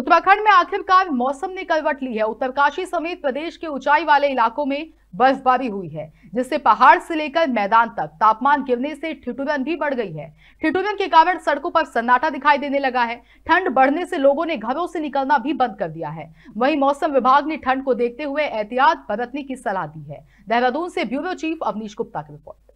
उत्तराखंड में आखिरकार मौसम ने करवट ली है उत्तरकाशी समेत प्रदेश के ऊंचाई वाले इलाकों में बर्फबारी हुई है जिससे पहाड़ से लेकर मैदान तक तापमान गिरने से ठिठुरन भी बढ़ गई है ठिठुरन के कारण सड़कों पर सन्नाटा दिखाई देने लगा है ठंड बढ़ने से लोगों ने घरों से निकलना भी बंद कर दिया है वहीं मौसम विभाग ने ठंड को देखते हुए एहतियात बरतने की सलाह दी है देहरादून से ब्यूरो चीफ अवनीश गुप्ता की रिपोर्ट